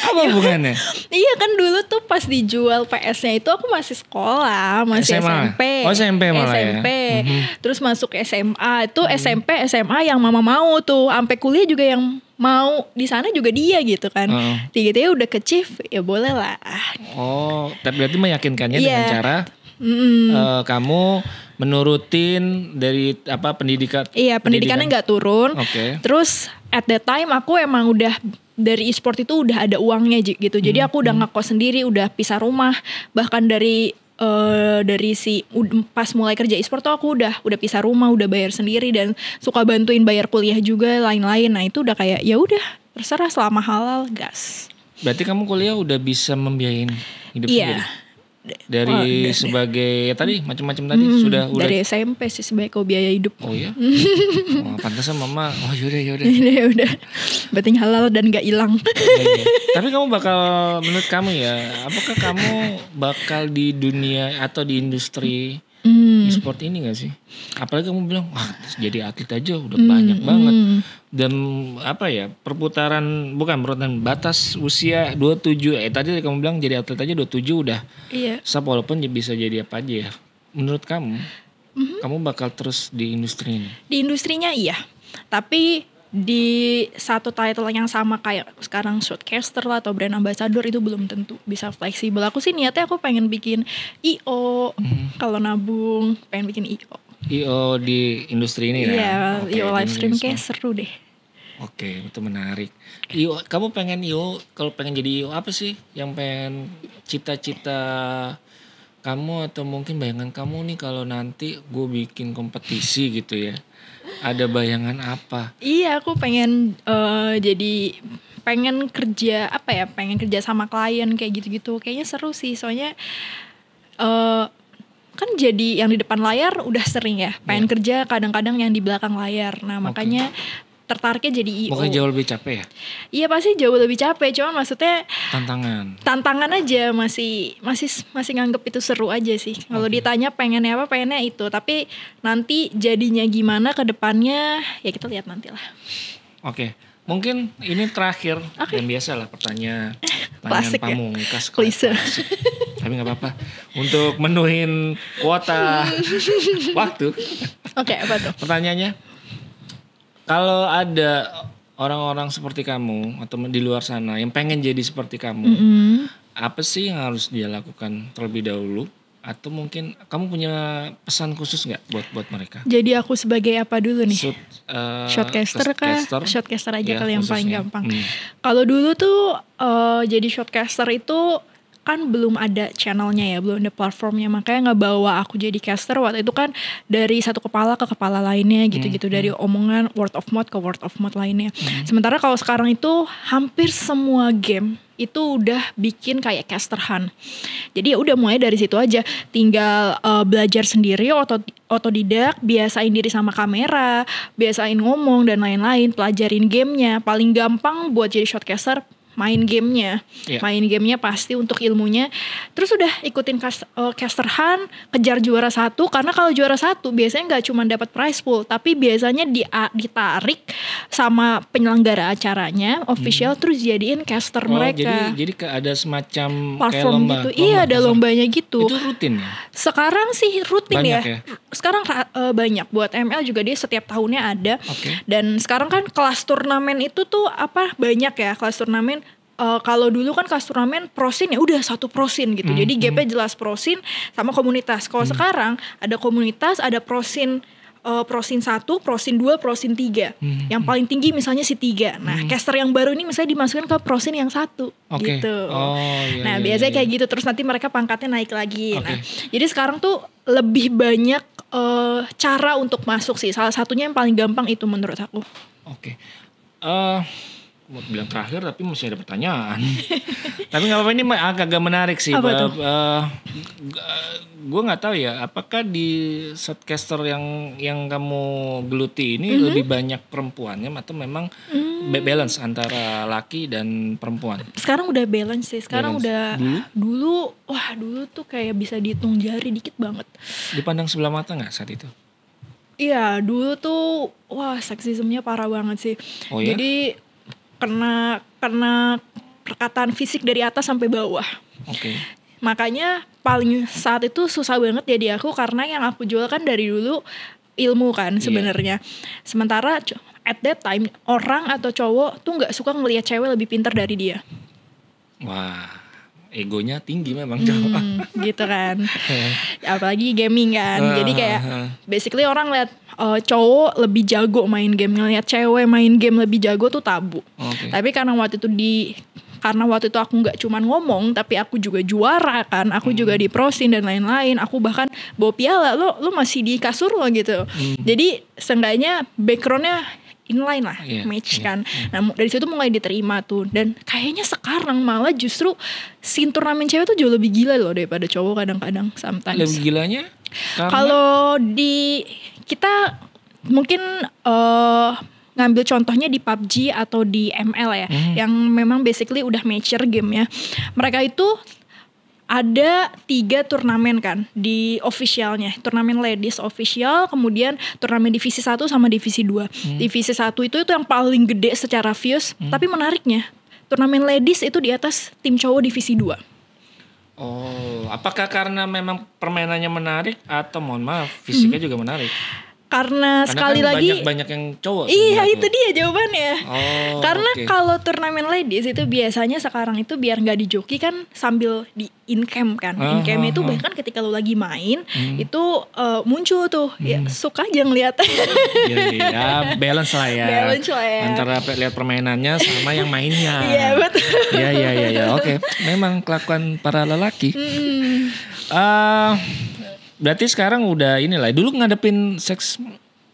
Apa hubungannya?
iya kan dulu tuh pas dijual PS-nya itu aku masih sekolah, masih SMA. SMP. Oh SMP malah SMP. Ya? Mm-hmm. Terus masuk SMA itu mm SMP, SMA yang mama mau tuh, sampai kuliah juga yang mau di sana juga dia gitu kan. Tiga-tiga udah ke chief, ya boleh lah.
Oh, tapi berarti meyakinkannya yeah. dengan iya. cara
Mm. Uh,
kamu menurutin dari apa pendidikan? Iya pendidikannya nggak
pendidikan. turun. Oke. Okay. Terus at the time aku emang udah dari e-sport itu udah ada uangnya gitu. Jadi hmm, aku udah hmm. ngekos sendiri, udah pisah rumah, bahkan dari uh, dari si pas mulai kerja e-sport tuh aku udah udah pisah rumah, udah bayar sendiri dan suka bantuin bayar kuliah juga lain-lain. Nah, itu udah kayak ya udah terserah selama halal gas.
Berarti kamu kuliah udah bisa membiayain hidup yeah. sendiri dari oh, sebagai ya tadi macam-macam tadi hmm, sudah udah dari
SMP sih sebagai kau biaya hidup oh ya oh,
pantas mama oh yaudah yaudah
ya udah berarti halal dan gak hilang ya,
ya. tapi kamu bakal menurut kamu ya apakah kamu bakal di dunia atau di industri sport ini gak sih? Apalagi kamu bilang, wah jadi atlet aja udah mm, banyak hmm. banget. Dan apa ya, perputaran, bukan perputaran batas usia 27. Eh tadi kamu bilang jadi atlet aja 27 udah. Iya. Siapa walaupun ya bisa jadi apa aja ya. Menurut kamu, mm -hmm. kamu bakal terus di industri ini?
Di industrinya iya. Tapi di satu title yang sama kayak sekarang shortcaster lah atau brand ambassador itu belum tentu bisa fleksibel. Aku sih niatnya aku pengen bikin IO hmm. kalau nabung, pengen bikin IO.
IO di industri ini ya. Iya, okay, IO live stream
kayak seru deh.
Oke, okay, itu menarik. IO, kamu pengen IO kalau pengen jadi IO apa sih yang pengen cita-cita kamu atau mungkin bayangan kamu nih kalau nanti gue bikin kompetisi gitu ya ada bayangan apa?
Iya, aku pengen uh, jadi pengen kerja apa ya? Pengen kerja sama klien kayak gitu-gitu. Kayaknya seru sih, soalnya uh, kan jadi yang di depan layar udah sering ya. Pengen yeah. kerja kadang-kadang yang di belakang layar. Nah, makanya okay tertariknya jadi IO. Pokoknya jauh lebih capek ya? Iya pasti jauh lebih capek, cuman maksudnya
tantangan.
Tantangan aja masih masih masih nganggep itu seru aja sih. Kalau okay. ditanya pengennya apa, pengennya itu. Tapi nanti jadinya gimana ke depannya ya kita lihat nantilah.
Oke. Okay. Mungkin ini terakhir okay. yang biasa lah pertanyaan pertanyaan pamungkas ya? Klise. Tapi nggak apa-apa untuk menuhin kuota waktu. Oke, okay, apa tuh? Pertanyaannya, kalau ada orang-orang seperti kamu atau di luar sana yang pengen jadi seperti kamu, mm -hmm. apa sih yang harus dia lakukan terlebih dahulu? Atau mungkin kamu punya pesan khusus nggak buat buat mereka? Jadi
aku sebagai apa dulu nih?
Shoot, uh, shotcaster kah? Shotcaster aja ya, kali yang paling
gampang. Hmm. Kalau dulu tuh uh, jadi shotcaster itu kan belum ada channelnya ya belum ada platformnya makanya nggak bawa aku jadi caster waktu itu kan dari satu kepala ke kepala lainnya gitu-gitu hmm, dari hmm. omongan word of mouth ke word of mouth lainnya hmm. sementara kalau sekarang itu hampir semua game itu udah bikin kayak caster hunt. Jadi ya udah mulai dari situ aja, tinggal uh, belajar sendiri otot otodidak, biasain diri sama kamera, biasain ngomong dan lain-lain, pelajarin gamenya. Paling gampang buat jadi shotcaster main gamenya yeah. main gamenya pasti untuk ilmunya terus udah ikutin cast, uh, eh, caster hunt kejar juara satu karena kalau juara satu biasanya nggak cuma dapat prize pool tapi biasanya di, ditarik sama penyelenggara acaranya official hmm. terus jadiin caster oh, mereka jadi
jadi ada semacam platform kayak lomba, gitu lomba, iya ada lombanya
gitu itu rutin ya sekarang sih rutin banyak ya. ya sekarang uh, banyak buat ML juga dia setiap tahunnya ada okay. dan sekarang kan kelas turnamen itu tuh apa banyak ya kelas turnamen uh, kalau dulu kan turnamen prosin ya udah satu prosin gitu. Hmm, Jadi hmm. GP jelas prosin sama komunitas. Kalau hmm. sekarang ada komunitas, ada prosin uh, prosin 1, prosin 2, prosin 3. Hmm. Yang hmm. paling tinggi misalnya si 3. Nah, hmm. caster yang baru ini misalnya dimasukkan ke prosin yang satu okay. gitu. Oh, iya, nah, iya, biasanya iya. kayak iya. gitu terus nanti mereka pangkatnya naik lagi. Okay. Nah, jadi sekarang tuh lebih banyak uh, cara untuk masuk sih. Salah satunya yang paling gampang itu menurut aku.
Oke. Okay. Uh mau bilang terakhir tapi masih ada pertanyaan. tapi nggak apa-apa ini agak-agak menarik sih. Apa Uh, eh, eh, gue nggak tahu ya apakah di setcaster yang yang kamu geluti ini mm -hmm. lebih banyak perempuannya atau memang mm. balance antara laki dan perempuan?
Sekarang udah balance sih. Sekarang balance. udah dulu? dulu wah dulu tuh kayak bisa dihitung jari dikit banget.
Dipandang sebelah mata nggak saat itu?
Iya, dulu tuh wah seksismenya parah banget sih. Oh, ya? Jadi kena kena perkataan fisik dari atas sampai bawah. Oke. Okay. Makanya paling saat itu susah banget jadi aku karena yang aku jual kan dari dulu ilmu kan iya. sebenarnya. Yeah. Sementara at that time orang atau cowok tuh nggak suka ngelihat cewek lebih pintar dari dia.
Wah. Wow egonya tinggi memang hmm,
gitu kan apalagi gaming kan uh, jadi ah, kayak ah, basically orang lihat uh, cowok lebih jago main game ngelihat cewek main game lebih jago tuh tabu okay. tapi karena waktu itu di karena waktu itu aku nggak cuman ngomong tapi aku juga juara kan aku hmm. juga diprosin dan lain-lain aku bahkan bawa piala lo lo masih di kasur lo gitu hmm. jadi seenggaknya backgroundnya inline lah yeah, match yeah, kan. Yeah. Nah dari situ mulai diterima tuh dan kayaknya sekarang malah justru sin turnamen cewek tuh jauh lebih gila loh daripada cowok kadang-kadang sometimes. Lebih
gilanya? Kalau
di kita mungkin uh, ngambil contohnya di PUBG atau di ML ya, hmm. yang memang basically udah mature game ya. Mereka itu ada tiga turnamen kan di officialnya turnamen ladies official kemudian turnamen divisi 1 sama divisi 2 hmm. divisi 1 itu itu yang paling gede secara views hmm. tapi menariknya turnamen ladies itu di atas tim cowok divisi 2
Oh, apakah karena memang permainannya menarik atau mohon maaf fisiknya hmm. juga menarik?
karena, karena kan sekali kan lagi banyak banyak
yang cowok iya itu
dia jawabannya oh, karena okay. kalau turnamen ladies itu biasanya sekarang itu biar nggak dijoki kan sambil di in camp kan uh, ah, camp uh, ah, itu ah. bahkan ketika lu lagi main hmm. itu uh, muncul tuh ya, hmm. ya, suka aja ngeliat iya, iya, iya. ya
balance lah ya balance lah ya antara lihat permainannya sama yang mainnya iya betul ya iya ya ya oke okay. memang kelakuan para lelaki hmm. uh, Berarti sekarang udah inilah. Dulu ngadepin seks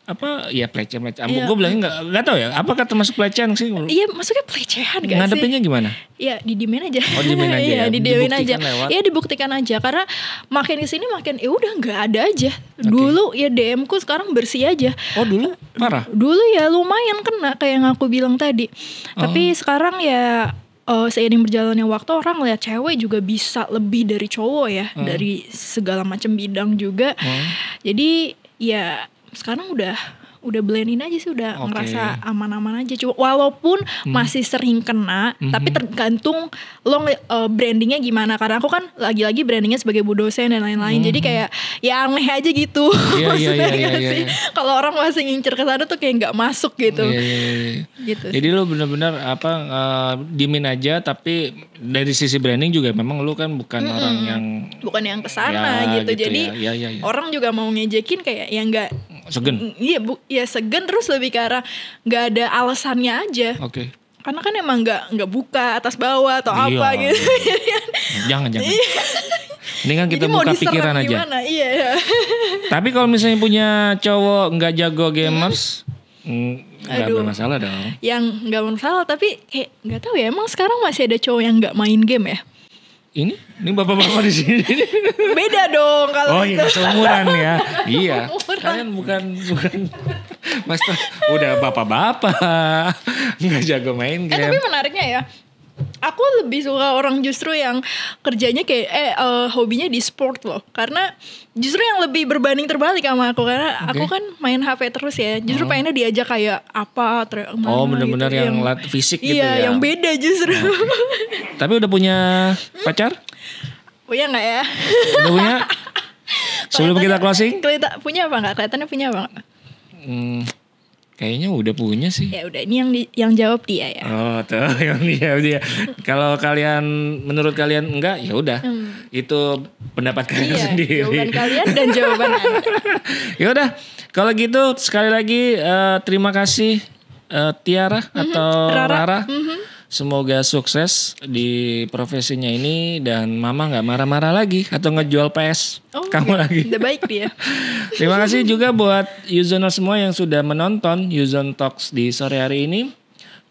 apa ya pelecehan pelecehan ya. gue bilang nggak nggak tahu ya apakah termasuk pelecehan sih iya maksudnya
pelecehan gak ngadepinnya sih? gimana ya didimin aja oh di aja ya, ya didimin aja iya dibuktikan aja karena makin kesini makin ya udah nggak ada aja okay. dulu ya DM ku sekarang bersih aja oh dulu parah dulu ya lumayan kena kayak yang aku bilang tadi oh. tapi sekarang ya uh, seiring berjalannya waktu orang lihat cewek juga bisa lebih dari cowok ya hmm. dari segala macam bidang juga hmm. jadi ya sekarang udah udah blendin aja sih udah okay. ngerasa aman-aman aja cuma walaupun hmm. masih sering kena hmm. tapi tergantung lo uh, brandingnya gimana karena aku kan lagi-lagi brandingnya sebagai bu dosen dan lain-lain hmm. jadi kayak ya aneh aja gitu iya, iya, iya, maksudnya yeah, sih kalau orang masih ngincer ke sana tuh kayak nggak masuk gitu yeah,
yeah, yeah. gitu jadi lo bener-bener apa uh, eh, dimin aja tapi dari sisi branding juga memang lo kan bukan mm -hmm. orang yang
bukan yang kesana ya, gitu. gitu jadi ya, ya, ya, ya. orang juga mau ngejekin kayak yang nggak segen mm, iya bu ya segen terus lebih ke arah nggak ada alasannya aja oke okay. karena kan emang nggak nggak buka atas bawah atau iya. apa gitu iya. Iya kan?
jangan jangan iya. ini kan kita Jadi buka pikiran aja iya, iya. tapi kalau misalnya punya cowok nggak jago gamers hmm. Nggak masalah bermasalah dong.
Yang nggak masalah, tapi kayak nggak tahu ya emang sekarang masih ada cowok yang nggak main game ya?
ini ini bapak-bapak di sini beda dong kalau oh iya gitu. seumuran ya iya kalian bukan bukan mas udah bapak-bapak nggak jago main game eh, tapi
menariknya ya aku lebih suka orang justru yang kerjanya kayak eh uh, hobinya di sport loh karena justru yang lebih berbanding terbalik sama aku karena okay. aku kan main HP terus ya justru oh. Hmm. pengennya diajak kayak apa oh, mana, oh benar-benar
gitu, yang, yang fisik gitu iya, gitu ya yang
beda justru okay.
tapi udah punya hmm? pacar punya nggak ya udah punya sebelum kita closing
kelita, punya apa nggak kelihatannya punya apa gak?
hmm Kayaknya udah punya sih.
Ya udah, ini yang di, yang jawab dia ya.
Oh, tuh yang dia dia. Kalau kalian menurut kalian enggak, ya udah. Hmm. Itu pendapat kalian iya, sendiri. Jawaban kalian dan jawaban ya udah. Kalau gitu sekali lagi uh, terima kasih uh, Tiara mm -hmm. atau Rara. Rara. Mm -hmm Semoga sukses di profesinya ini dan Mama nggak marah-marah lagi atau ngejual PS oh, kamu okay. Iya. lagi. Udah baik dia. Terima kasih juga buat Yuzoner semua yang sudah menonton Yuzon Talks di sore hari ini.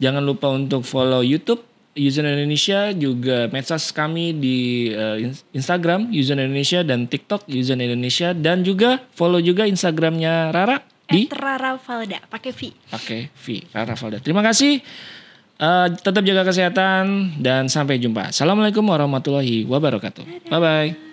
Jangan lupa untuk follow YouTube Yuzon Indonesia juga medsos kami di uh, Instagram Yuzon Indonesia dan TikTok Yuzon Indonesia dan juga follow juga Instagramnya Rara di
Rara Valda pakai V.
Pakai V Rara Valda. Terima kasih. Uh, tetap jaga kesehatan dan sampai jumpa. Assalamualaikum warahmatullahi wabarakatuh. Bye bye.